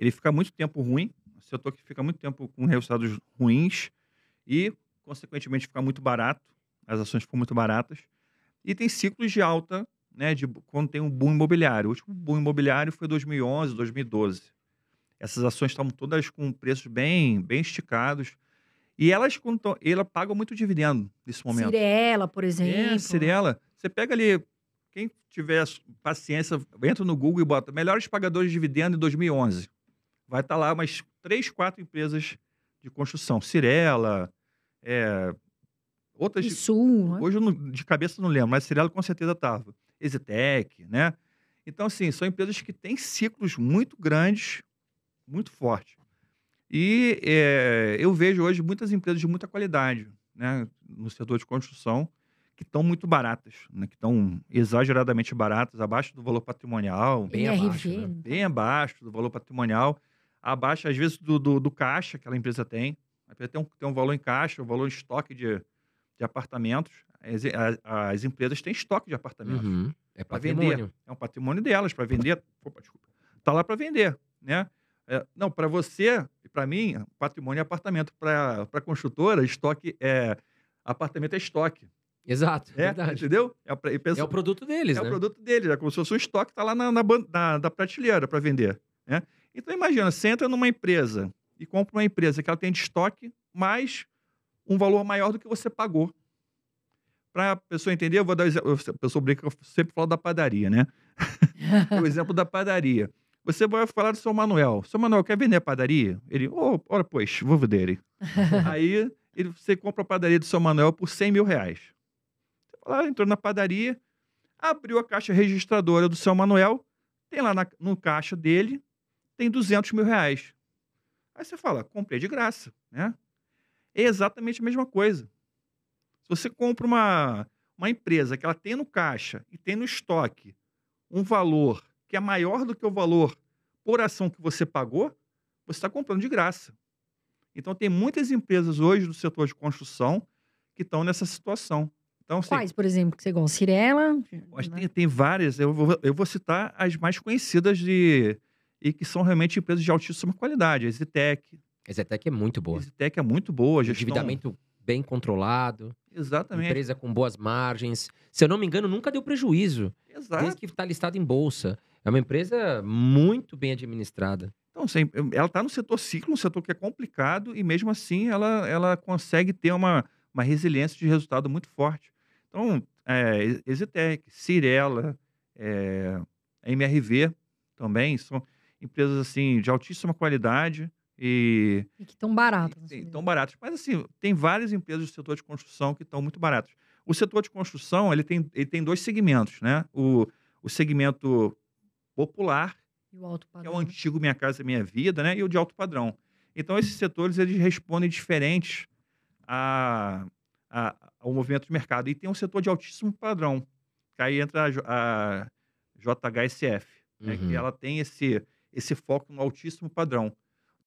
ele fica muito tempo ruim, o setor que fica muito tempo com resultados ruins e, consequentemente, fica muito barato, as ações ficam muito baratas. E tem ciclos de alta, né, de quando tem um boom imobiliário. O último boom imobiliário foi 2011, 2012. Essas ações estavam todas com preços bem, bem esticados. E elas, quando ela pagam muito dividendo nesse momento. Cirela, por é, exemplo. É, Cirela. Você pega ali, quem tiver paciência, entra no Google e bota melhores pagadores de dividendo em 2011 vai estar tá lá umas três, quatro empresas de construção. Cirela, é, outras... De, sul, né? Hoje eu não, de cabeça não lembro, mas Cirela com certeza estava. Exitec, né? Então, assim, são empresas que têm ciclos muito grandes, muito fortes. E é, eu vejo hoje muitas empresas de muita qualidade né, no setor de construção que estão muito baratas, né, que estão exageradamente baratas, abaixo do valor patrimonial, bem abaixo, né? né, bem abaixo do valor patrimonial abaixo, às vezes, do, do, do caixa que aquela empresa tem. A empresa tem um, tem um valor em caixa, um valor em estoque de, de apartamentos. As, as empresas têm estoque de apartamentos. Uhum. É patrimônio. Vender. É um patrimônio delas para vender. Opa, desculpa. Tá lá para vender, né? É, não, para você e para mim, patrimônio é apartamento. Para a construtora, estoque é apartamento é estoque. Exato, é, verdade. Entendeu? É, penso, é, o produto deles, É né? o produto deles. É como se fosse um estoque que está lá na, na, na, na prateleira para vender. Né? Então imagina, você entra numa empresa e compra uma empresa que ela tem de estoque mais um valor maior do que você pagou. Para a pessoa entender, eu vou dar o exemplo. A pessoa brinca, eu sempre falo da padaria, né? É o exemplo da padaria. Você vai falar do seu Manuel. Seu Manuel quer vender a padaria? Ele, oh, ora, pois, vou vender. Aí ele, você compra a padaria do seu Manuel por 100 mil reais. Você fala, entrou na padaria, abriu a caixa registradora do seu Manuel, tem lá na, no caixa dele tem 200 mil reais. Aí você fala, comprei de graça, né? É exatamente a mesma coisa. Se você compra uma, uma empresa que ela tem no caixa e tem no estoque um valor que é maior do que o valor por ação que você pagou, você está comprando de graça. Então, tem muitas empresas hoje do setor de construção que estão nessa situação. Então, assim, Quais, sei, por exemplo, que você gosta? Cirela? Né? Tem, tem, várias, eu vou, eu vou citar as mais conhecidas de, e que são realmente empresas de altíssima qualidade. A Exitec A EasyTech é muito boa. A EasyTech é muito boa. Gestão... Endividamento bem controlado. Exatamente. Empresa com boas margens. Se eu não me engano, nunca deu prejuízo. Exato. Desde que está listada em bolsa. É uma empresa muito bem administrada. Então, assim, ela está no setor ciclo, um setor que é complicado, e mesmo assim ela, ela consegue ter uma, uma resiliência de resultado muito forte. Então, é, Exitec, Cirela, é, MRV também são, empresas assim de altíssima qualidade e, e que estão baratas. Estão assim, né? baratas. Mas assim, tem várias empresas do setor de construção que estão muito baratas. O setor de construção, ele tem, ele tem dois segmentos, né? O, o segmento popular, que é o antigo Minha Casa Minha Vida, né? E o de alto padrão. Então, esses setores, eles respondem diferentes a, a, ao movimento de mercado. E tem um setor de altíssimo padrão, que aí entra a, a JHSF, uhum. né? que uhum. ela tem esse esse foco no altíssimo padrão.